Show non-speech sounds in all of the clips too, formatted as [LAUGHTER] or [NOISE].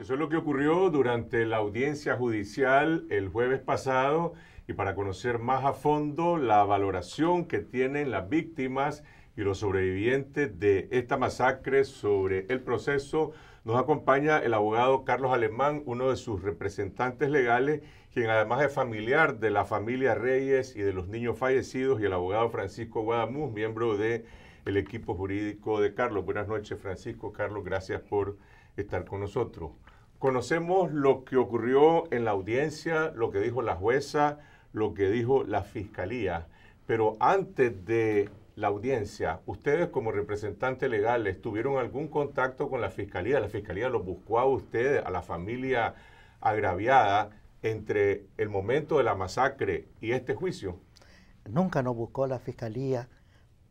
Eso es lo que ocurrió durante la audiencia judicial el jueves pasado y para conocer más a fondo la valoración que tienen las víctimas y los sobrevivientes de esta masacre sobre el proceso, nos acompaña el abogado Carlos Alemán, uno de sus representantes legales, quien además es familiar de la familia Reyes y de los niños fallecidos, y el abogado Francisco Guadamuz, miembro de el equipo jurídico de Carlos. Buenas noches, Francisco. Carlos, gracias por estar con nosotros. Conocemos lo que ocurrió en la audiencia, lo que dijo la jueza, lo que dijo la fiscalía, pero antes de la audiencia, ustedes como representantes legales tuvieron algún contacto con la fiscalía, la fiscalía lo buscó a usted, a la familia agraviada entre el momento de la masacre y este juicio. Nunca nos buscó la fiscalía,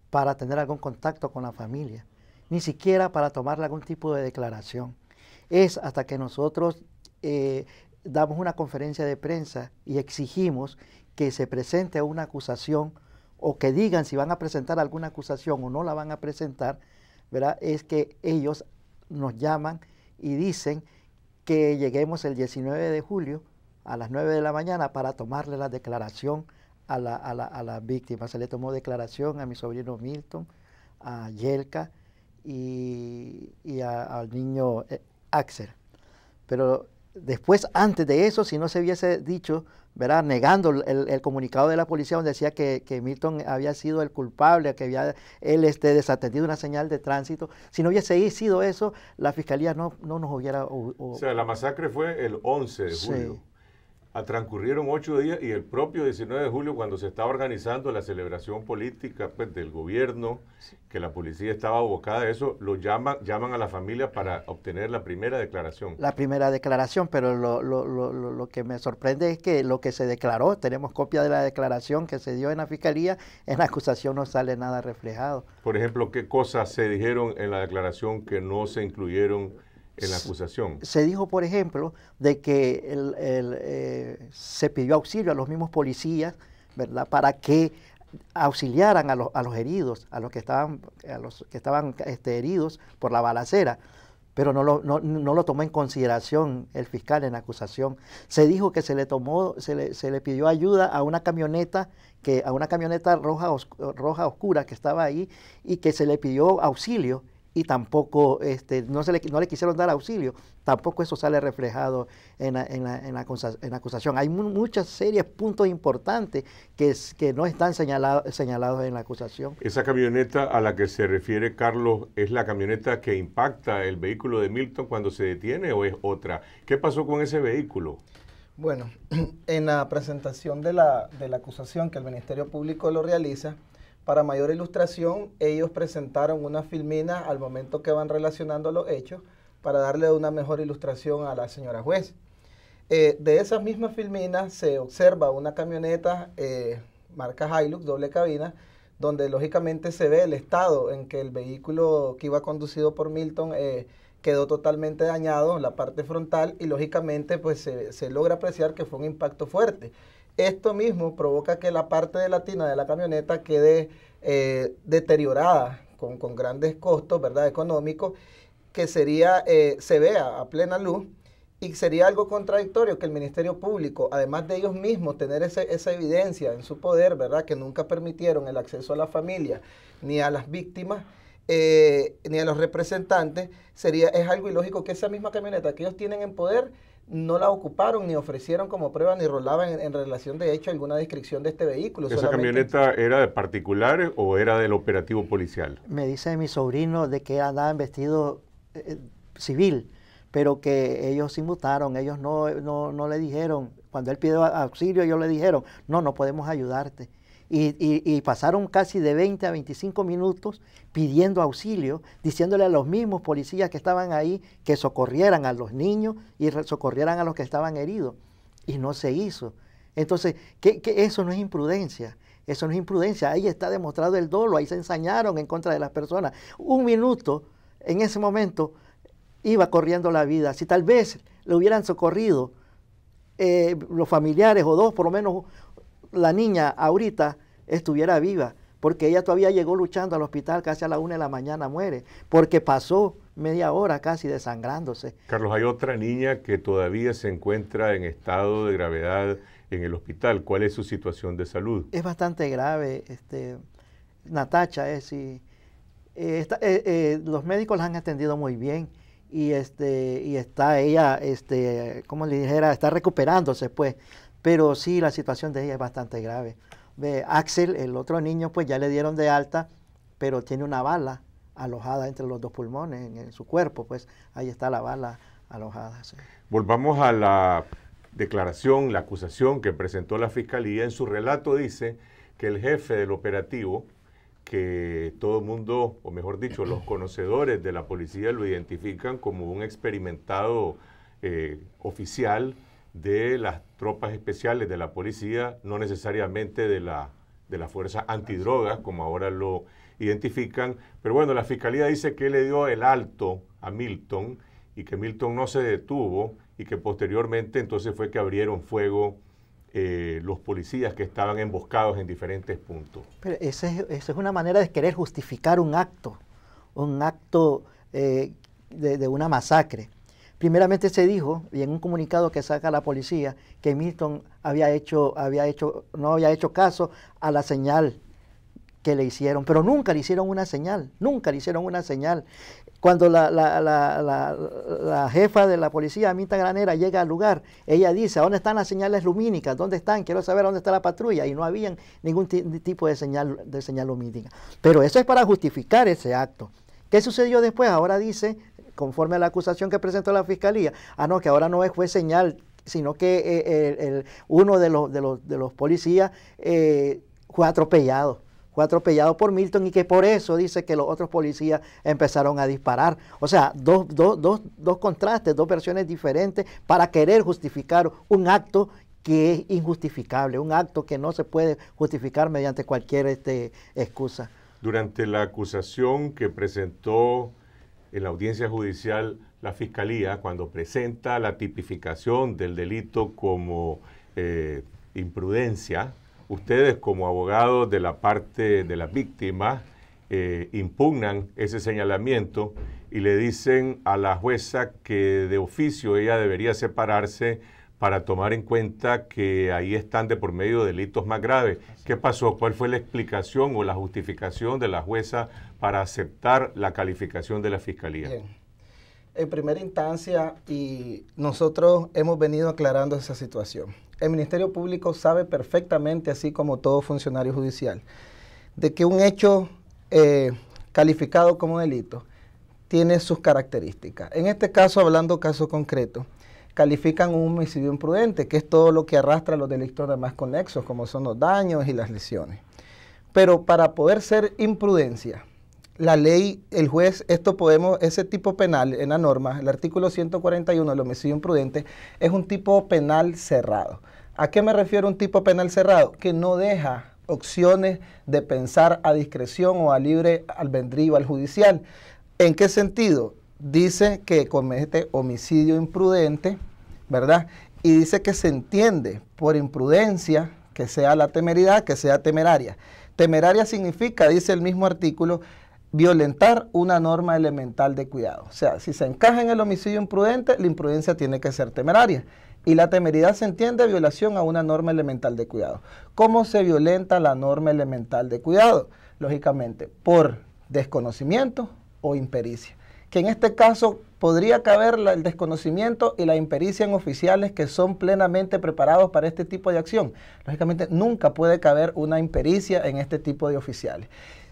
para tener algún contacto con la familia, ni siquiera para tomarle algún tipo de declaración. Es hasta que nosotros eh, damos una conferencia de prensa y exigimos que se presente una acusación o que digan si van a presentar alguna acusación o no la van a presentar, ¿verdad? es que ellos nos llaman y dicen que lleguemos el 19 de julio a las 9 de la mañana para tomarle la declaración a la, a, la, a la víctima. Se le tomó declaración a mi sobrino Milton, a Yelka y, al niño eh, Axel. Pero después, antes de eso, si no se hubiese dicho, negando el, comunicado de la policía donde decía que, Milton había sido el culpable, que había él este, desatendido una señal de tránsito, si no hubiese sido eso, la fiscalía no, no nos hubiera... O, sea, la masacre fue el 11 de julio. Ah, transcurrieron ocho días y el propio 19 de julio, cuando se estaba organizando la celebración política pues, del gobierno, que la policía estaba abocada a eso, lo llaman, llaman a la familia para obtener la primera declaración. La primera declaración, pero lo, lo que me sorprende es que lo que se declaró, tenemos copia de la declaración que se dio en la fiscalía, en la acusación no sale nada reflejado. Por ejemplo, ¿qué cosas se dijeron en la declaración que no se incluyeron? en la acusación. Se dijo, por ejemplo, de que eh, se pidió auxilio a los mismos policías, ¿verdad?, para que auxiliaran a, a los heridos, a los que estaban, a los que estaban este, heridos por la balacera pero no lo, tomó en consideración el fiscal en la acusación. Se dijo que se le tomó, se le, pidió ayuda a una camioneta que, a una camioneta roja, roja oscura que estaba ahí y que se le pidió auxilio y tampoco este, no, se le, no le quisieron dar auxilio, tampoco eso sale reflejado en la, en la, en acusación. Hay muchas series, puntos importantes que, que no están señalados en la acusación. Esa camioneta a la que se refiere Carlos es la camioneta que impacta el vehículo de Milton cuando se detiene o es otra. ¿Qué pasó con ese vehículo? Bueno, [CLEARS THROAT] en la presentación de la, de la acusación que el Ministerio Público lo realiza, para mayor ilustración, ellos presentaron una filmina al momento que van relacionando los hechos para darle una mejor ilustración a la señora juez. Eh, de esas mismas filminas se observa una camioneta eh, marca Hilux, doble cabina, donde lógicamente se ve el estado en que el vehículo que iba conducido por Milton eh, quedó totalmente dañado en la parte frontal y lógicamente pues se logra apreciar que fue un impacto fuerte. Esto mismo provoca que la parte de la tina de la camioneta quede eh, deteriorada con, grandes costos ¿verdad? económicos, que sería, eh, se vea a plena luz. Y sería algo contradictorio que el Ministerio Público, además de ellos mismos tener esa evidencia en su poder, ¿verdad? Que nunca permitieron el acceso a la familia ni a las víctimas, eh, ni a los representantes, sería, es algo ilógico que esa misma camioneta que ellos tienen en poder no la ocuparon ni ofrecieron como prueba ni rolaban en, relación de hecho alguna descripción de este vehículo. ¿Esa camioneta era de particulares o era del operativo policial? Me dice mi sobrino de que andaba en vestido eh, civil, pero que ellos se mutaron, ellos no, no, no, le dijeron, cuando él pidió auxilio ellos le dijeron, no, no podemos ayudarte y, pasaron casi de 20 a 25 minutos pidiendo auxilio, diciéndole a los mismos policías que estaban ahí que socorrieran a los niños y socorrieran a los que estaban heridos. Y no se hizo. Entonces, eso no es imprudencia. Eso no es imprudencia. Ahí está demostrado el dolo. Ahí se ensañaron en contra de las personas. Un minuto, en ese momento, iba corriendo la vida. Si tal vez le hubieran socorrido eh, los familiares o dos, por lo menos la niña ahorita estuviera viva, porque ella todavía llegó luchando al hospital casi a la una de la mañana muere, porque pasó media hora casi desangrándose. Carlos, hay otra niña que todavía se encuentra en estado de gravedad en el hospital. ¿Cuál es su situación de salud? Es bastante grave. Este, Natacha eh, eh, es y, eh, los médicos la han atendido muy bien y este y está ella este como le dijera está recuperándose pues pero sí la situación de ella es bastante grave. Axel, el otro niño, pues ya le dieron de alta, pero tiene una bala alojada entre los dos pulmones en, su cuerpo, pues ahí está la bala alojada. Volvamos a la declaración, la acusación que presentó la fiscalía. En su relato dice que el jefe del operativo, que todo el mundo, o mejor dicho, los conocedores de la policía lo identifican como un experimentado eh, oficial, de las tropas especiales, de la policía, no necesariamente de la, de las fuerzas antidrogas, como ahora lo identifican. Pero bueno, la fiscalía dice que le dio el alto a Milton y que Milton no se detuvo y que posteriormente entonces fue que abrieron fuego eh, los policías que estaban emboscados en diferentes puntos. Pero esa es, es una manera de querer justificar un acto, un acto eh, de una masacre. Primeramente se dijo, y en un comunicado que saca la policía, que Milton no había hecho caso a la señal que le hicieron, pero nunca le hicieron una señal, nunca le hicieron una señal. Cuando la, jefa de la policía, Aminta Granera, llega al lugar, ella dice, ¿dónde están las señales lumínicas? ¿Dónde están? Quiero saber dónde está la patrulla. Y no habían ningún tipo de señal, de señal lumínica. Pero eso es para justificar ese acto. ¿Qué sucedió después? Ahora dice conforme a la acusación que presentó la fiscalía, ah, no, que ahora no es fue señal, sino que eh, el, uno de los, de los, de los policías eh, fue atropellado fue atropellado por Milton y que por eso dice que los otros policías empezaron a disparar. O sea, dos, contrastes, dos versiones diferentes para querer justificar un acto que es injustificable, un acto que no se puede justificar mediante cualquier este, excusa. Durante la acusación que presentó en la audiencia judicial la Fiscalía cuando presenta la tipificación del delito como eh, imprudencia, ustedes como abogados de la parte de las víctimas eh, impugnan ese señalamiento y le dicen a la jueza que de oficio ella debería separarse para tomar en cuenta que ahí están de por medio delitos más graves. ¿Qué pasó? ¿Cuál fue la explicación o la justificación de la jueza para aceptar la calificación de la Fiscalía? En primera instancia, y nosotros hemos venido aclarando esa situación. El Ministerio Público sabe perfectamente, así como todo funcionario judicial, de que un hecho eh, calificado como delito tiene sus características. En este caso, hablando caso concreto, califican un homicidio imprudente, que es todo lo que arrastra los delitos más conexos, como son los daños y las lesiones. Pero para poder ser imprudencia, la ley, el juez, esto podemos, ese tipo penal en la norma, el artículo 141 del homicidio imprudente, es un tipo penal cerrado. ¿A qué me refiero un tipo penal cerrado? Que no deja opciones de pensar a discreción o a libre albedrío al judicial. ¿En qué sentido? Dice que comete homicidio imprudente, ¿verdad? Y dice que se entiende por imprudencia que sea la temeridad, que sea temeraria. Temeraria significa, dice el mismo artículo, violentar una norma elemental de cuidado. O sea, si se encaja en el homicidio imprudente, la imprudencia tiene que ser temeraria. Y la temeridad se entiende violación a una norma elemental de cuidado. ¿Cómo se violenta la norma elemental de cuidado? Lógicamente, por desconocimiento o impericia. Que en este caso podría caber el desconocimiento y la impericia en oficiales que son plenamente preparados para este tipo de acción. Lógicamente, nunca puede caber una impericia en este tipo de oficiales.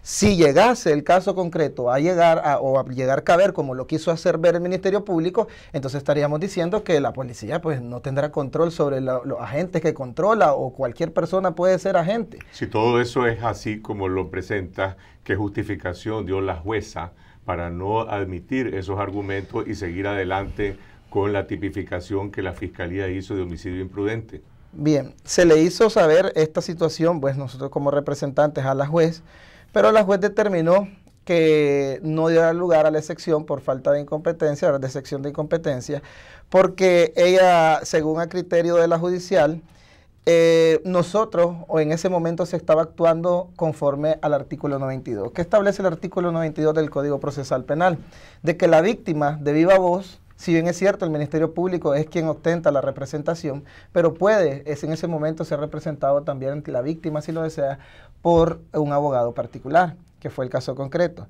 Si llegase el caso concreto a llegar a, o a llegar a caber, como lo quiso hacer ver el Ministerio Público, entonces estaríamos diciendo que la policía pues no tendrá control sobre los agentes que controla o cualquier persona puede ser agente. Si todo eso es así como lo presenta, ¿qué justificación dio la jueza para no admitir esos argumentos y seguir adelante con la tipificación que la Fiscalía hizo de homicidio imprudente? Bien, se le hizo saber esta situación, pues nosotros como representantes a la juez, pero la juez determinó que no diera lugar a la excepción por falta de incompetencia, de excepción de incompetencia, porque ella, según a criterio de la judicial, eh, nosotros, o en ese momento se estaba actuando conforme al artículo 92. ¿Qué establece el artículo 92 del Código Procesal Penal? De que la víctima de viva voz si bien es cierto, el Ministerio Público es quien ostenta la representación, pero puede es en ese momento ser representado también la víctima, si lo desea, por un abogado particular, que fue el caso concreto.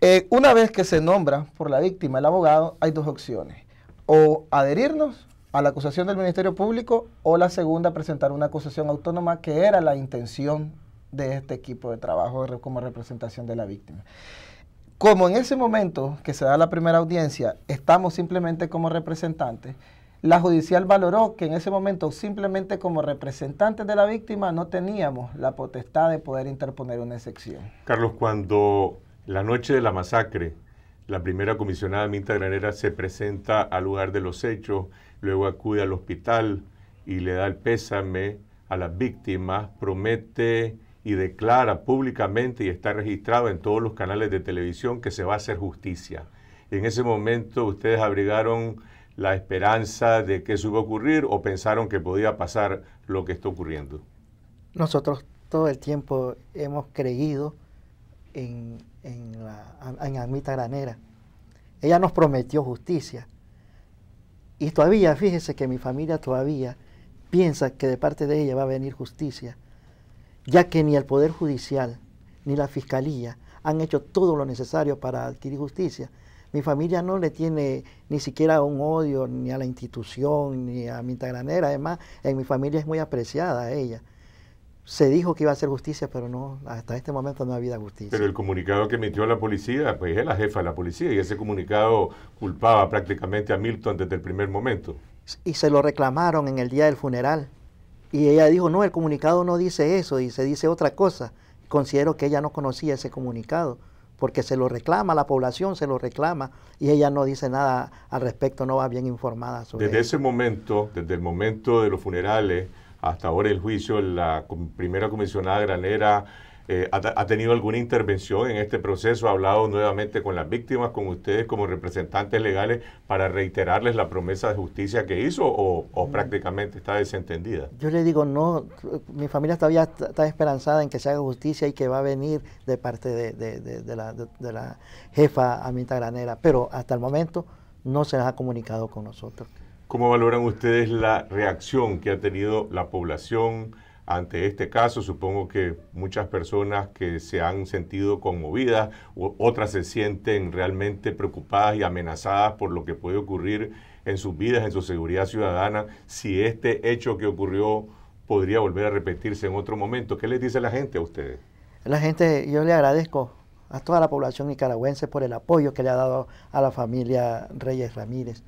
Eh, una vez que se nombra por la víctima el abogado, hay dos opciones. O adherirnos a la acusación del Ministerio Público o la segunda, presentar una acusación autónoma, que era la intención de este equipo de trabajo como representación de la víctima. Como en ese momento que se da la primera audiencia, estamos simplemente como representantes, la judicial valoró que en ese momento simplemente como representantes de la víctima no teníamos la potestad de poder interponer una excepción. Carlos, cuando la noche de la masacre, la primera comisionada Minta Granera se presenta al lugar de los hechos, luego acude al hospital y le da el pésame a las víctimas, promete y declara públicamente y está registrado en todos los canales de televisión que se va a hacer justicia. En ese momento ustedes abrigaron la esperanza de que eso iba a ocurrir o pensaron que podía pasar lo que está ocurriendo. Nosotros todo el tiempo hemos creído en, en, Granera. Ella nos prometió justicia. Y todavía, fíjese que mi familia todavía piensa que de parte de ella va a venir justicia ya que ni el Poder Judicial ni la Fiscalía han hecho todo lo necesario para adquirir justicia. Mi familia no le tiene ni siquiera un odio ni a la institución ni a mi integranera. Además, en mi familia es muy apreciada ella. Se dijo que iba a hacer justicia, pero no, hasta este momento no ha habido justicia. Pero el comunicado que emitió la policía, pues es la jefa de la policía y ese comunicado culpaba prácticamente a Milton desde el primer momento. Y se lo reclamaron en el día del funeral. Y ella dijo, no, el comunicado no dice eso, y se dice otra cosa. Considero que ella no conocía ese comunicado, porque se lo reclama, la población se lo reclama, y ella no dice nada al respecto, no va bien informada sobre Desde ese momento, desde el momento de los funerales hasta ahora el juicio, la primera comisionada granera eh, ha, tenido alguna intervención en este proceso, ha hablado nuevamente con las víctimas, con ustedes como representantes legales, para reiterarles la promesa de justicia que hizo o, mm. prácticamente está desentendida. Yo le digo, no, mi familia todavía está, esperanzada en que se haga justicia y que va a venir de parte de, la, jefa amita Granera, pero hasta el momento no se les ha comunicado con nosotros. ¿Cómo valoran ustedes la reacción que ha tenido la población? ante este caso. Supongo que muchas personas que se han sentido conmovidas, otras se sienten realmente preocupadas y amenazadas por lo que puede ocurrir en sus vidas, en su seguridad ciudadana, si este hecho que ocurrió podría volver a repetirse en otro momento. ¿Qué les dice la gente a ustedes? La gente, yo le agradezco a toda la población nicaragüense por el apoyo que le ha dado a la familia Reyes Ramírez.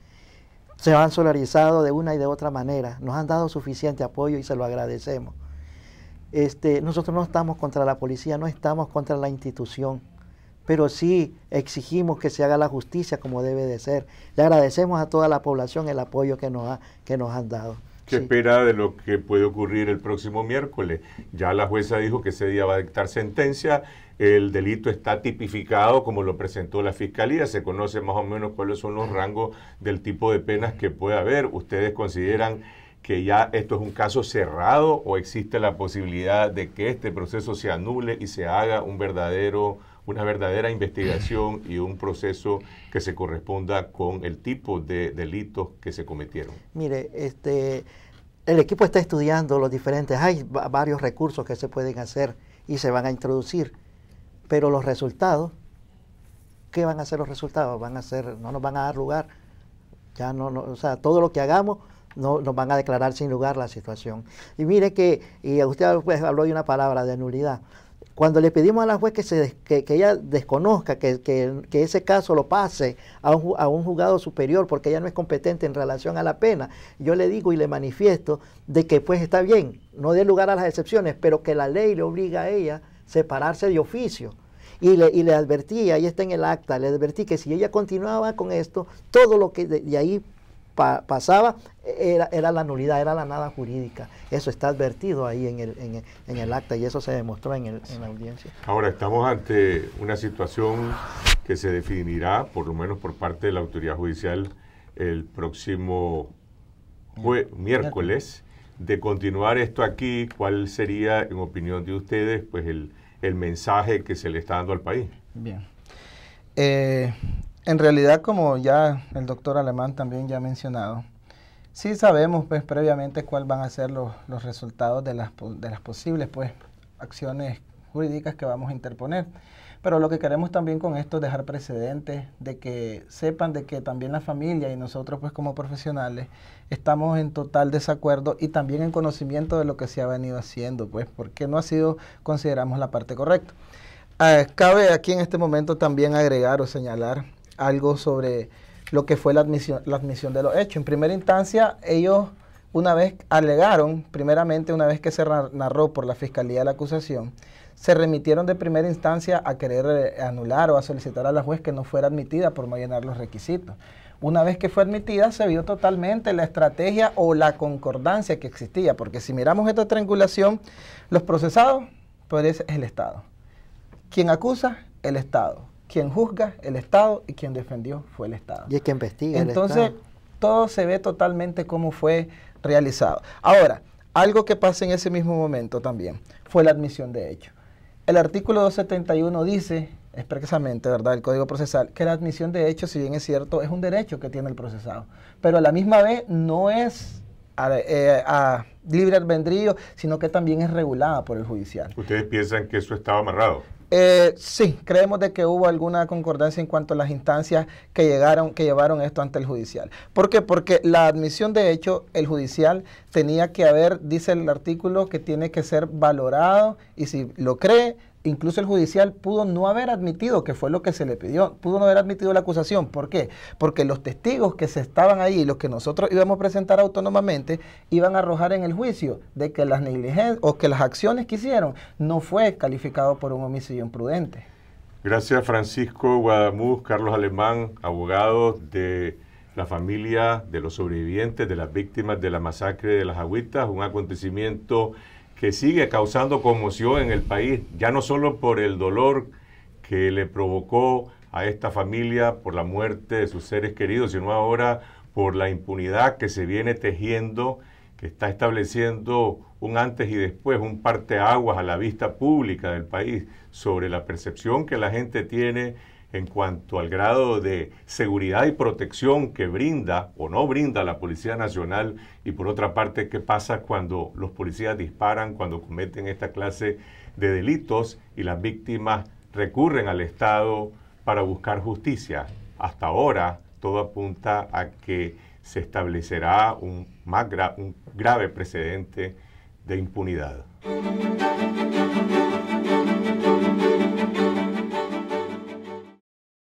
Se han solarizado de una y de otra manera, nos han dado suficiente apoyo y se lo agradecemos este, nosotros no estamos contra la policía, no estamos contra la institución, pero sí exigimos que se haga la justicia como debe de ser. Le agradecemos a toda la población el apoyo que nos, ha, que nos han dado. ¿Qué espera de lo que puede ocurrir el próximo miércoles? Ya la jueza dijo que ese día va a dictar sentencia, el delito está tipificado como lo presentó la fiscalía, se conoce más o menos cuáles son los rangos del tipo de penas que puede haber. ¿Ustedes consideran que ya esto es un caso cerrado o existe la posibilidad de que este proceso se anule y se haga un verdadero, una verdadera investigación y un proceso que se corresponda con el tipo de delitos que se cometieron? Mire, este, el equipo está estudiando los diferentes, hay varios recursos que se pueden hacer y se van a introducir, pero los resultados, ¿qué van a ser los resultados? Van a ser, no nos van a dar lugar, ya no o sea, todo lo que hagamos no nos van a declarar sin lugar la situación. Y mire que, y usted pues, habló de una palabra de nulidad. Cuando le pedimos a la juez que, se, ella desconozca, que, ese caso lo pase a un, juzgado superior porque ella no es competente en relación a la pena, yo le digo y le manifiesto de que pues está bien, no dé lugar a las excepciones, pero que la ley le obliga a ella separarse de oficio. Y le, y advertí, ahí está en el acta, le advertí que si ella continuaba con esto, todo lo que de ahí pasaba era, era, la nulidad, era la nada jurídica. Eso está advertido ahí en el, en el, acta y eso se demostró en, el, en la audiencia. Ahora, estamos ante una situación que se definirá, por lo menos por parte de la autoridad judicial, el próximo miércoles. De continuar esto aquí, ¿cuál sería, en opinión de ustedes, pues el, el mensaje que se le está dando al país? Bien. Eh, en realidad, como ya el doctor Alemán también ya ha mencionado, sí sabemos pues, previamente cuáles van a ser los, resultados de las, de las posibles pues acciones jurídicas que vamos a interponer. Pero lo que queremos también con esto es dejar precedentes de que sepan de que también la familia y nosotros pues como profesionales estamos en total desacuerdo y también en conocimiento de lo que se ha venido haciendo, pues porque no ha sido, consideramos, la parte correcta. Ah, cabe aquí en este momento también agregar o señalar algo sobre lo que fue la admisión, la admisión de los hechos. En primera instancia, ellos una vez alegaron, primeramente una vez que se narró por la Fiscalía la acusación, se remitieron de primera instancia a querer eh, anular o a solicitar a la juez que no fuera admitida por no llenar los requisitos. Una vez que fue admitida, se vio totalmente la estrategia o la concordancia que existía, porque si miramos esta triangulación, los procesados, pues es el Estado. ¿Quién acusa, el Estado quien juzga el Estado y quien defendió fue el Estado. Y es quien investiga. Entonces, el Estado. todo se ve totalmente cómo fue realizado. Ahora, algo que pasa en ese mismo momento también fue la admisión de hecho. El artículo 271 dice expresamente, ¿verdad?, el Código Procesal, que la admisión de hecho, si bien es cierto, es un derecho que tiene el procesado, pero a la misma vez no es a, eh, a, libre albedrío, sino que también es regulada por el judicial. ¿Ustedes piensan que eso estaba amarrado? Eh, sí, creemos de que hubo alguna concordancia en cuanto a las instancias que llegaron, que llevaron esto ante el judicial. ¿Por qué? Porque la admisión de hecho, el judicial tenía que haber, dice el artículo, que tiene que ser valorado y si lo cree, incluso el judicial pudo no haber admitido que fue lo que se le pidió, pudo no haber admitido la acusación. ¿Por qué? Porque los testigos que se estaban ahí, los que nosotros íbamos a presentar autónomamente, iban a arrojar en el juicio de que las negligencias o que las acciones que hicieron no fue calificado por un homicidio imprudente. Gracias Francisco Guadamuz, Carlos Alemán, abogados de la familia de los sobrevivientes, de las víctimas de la masacre de las Agüitas, un acontecimiento que sigue causando conmoción en el país, ya no solo por el dolor que le provocó a esta familia por la muerte de sus seres queridos, sino ahora por la impunidad que se viene tejiendo, que está estableciendo un antes y después, un parteaguas a la vista pública del país sobre la percepción que la gente tiene en cuanto al grado de seguridad y protección que brinda o no brinda la Policía Nacional y por otra parte qué pasa cuando los policías disparan, cuando cometen esta clase de delitos y las víctimas recurren al Estado para buscar justicia. Hasta ahora todo apunta a que se establecerá un, un grave precedente de impunidad.